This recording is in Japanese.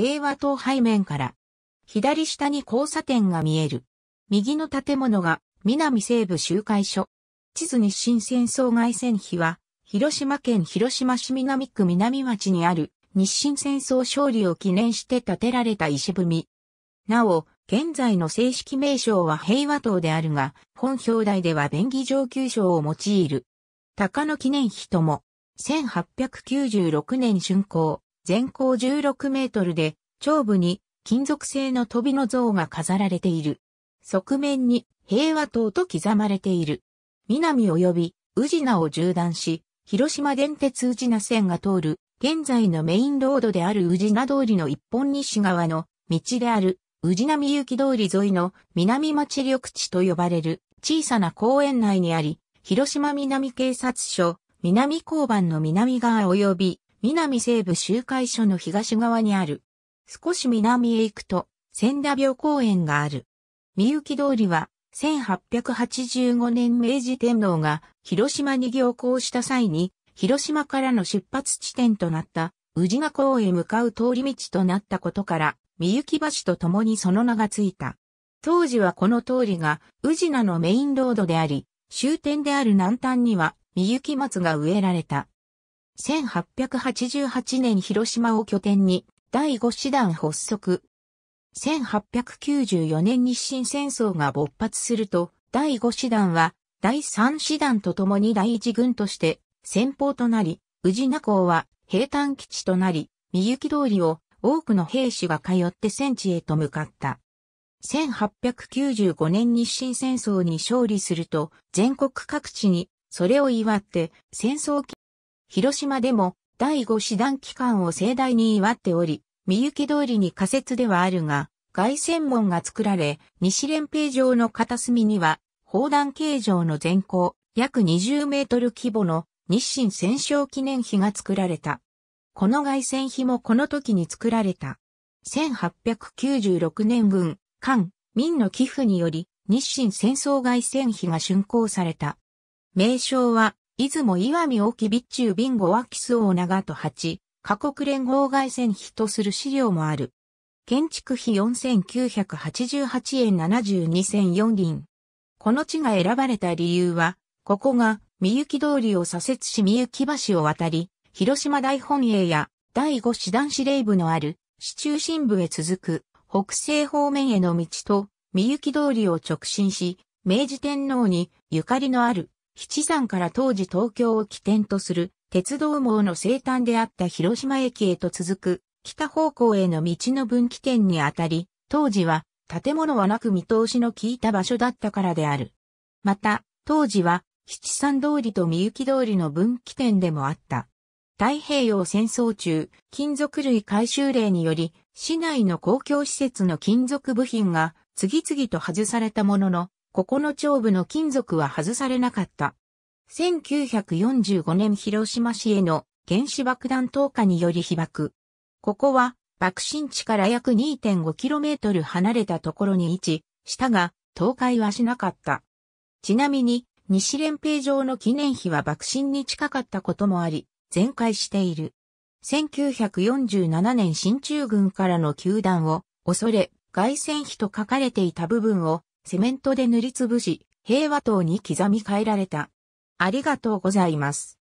平和塔背面から、左下に交差点が見える。右の建物が南西部集会所。地図日清戦争外線碑は、広島県広島市南区南町にある日清戦争勝利を記念して建てられた石踏み。なお、現在の正式名称は平和塔であるが、本表題では便宜上級賞を用いる。高野記念碑とも、1896年竣工、全高16メートルで、頂部に金属製の飛びの像が飾られている。側面に平和塔と刻まれている。南及び宇品を縦断し、広島電鉄宇品線が通る、現在のメインロードである宇品通りの一本西側の道である宇品みゆき通り沿いの南町緑地と呼ばれる小さな公園内にあり、広島南警察署、南交番の南側及び南西部集会所の東側にある。少し南へ行くと、千田病公園がある。三ゆ通りは、1885年明治天皇が広島に行幸した際に、広島からの出発地点となった宇治賀港へ向かう通り道となったことから、三ゆ橋と共にその名がついた。当時はこの通りが宇治名のメインロードであり、終点である南端には三ゆ松が植えられた。1888年広島を拠点に第五師団発足。1894年日清戦争が勃発すると、第五師団は、第三師団と共に第一軍として、先鋒となり、宇治名港は兵坦基地となり、三行通りを多くの兵士が通って戦地へと向かった。1895年日清戦争に勝利すると、全国各地にそれを祝って戦争期、広島でも第5師団機関を盛大に祝っており、三行通りに仮設ではあるが、外線門が作られ、西連平城の片隅には、砲弾形状の全高、約20メートル規模の日清戦勝記念碑が作られた。この外線碑もこの時に作られた。1896年軍、官、民の寄付により、日清戦争外線碑が竣工された。名称は、出雲岩見沖備中ビンゴワキスオー長と八、過国連合外線費とする資料もある。建築費4988円72千4輪。この地が選ばれた理由は、ここが三雪通りを左折し三雪橋を渡り、広島大本営や第五師団司令部のある市中心部へ続く北西方面への道と三雪通りを直進し、明治天皇にゆかりのある七山から当時東京を起点とする鉄道網の生誕であった広島駅へと続く北方向への道の分岐点にあたり、当時は建物はなく見通しの効いた場所だったからである。また、当時は七山通りと三行通りの分岐点でもあった。太平洋戦争中、金属類回収令により、市内の公共施設の金属部品が次々と外されたものの、ここの長部の金属は外されなかった。1945年広島市への原子爆弾投下により被爆。ここは爆心地から約 2.5km 離れたところに位置したが、倒壊はしなかった。ちなみに、西連兵場の記念碑は爆心に近かったこともあり、全壊している。1947年新中軍からの球団を恐れ、外戦碑と書かれていた部分をセメントで塗りつぶし、平和塔に刻み変えられた。ありがとうございます。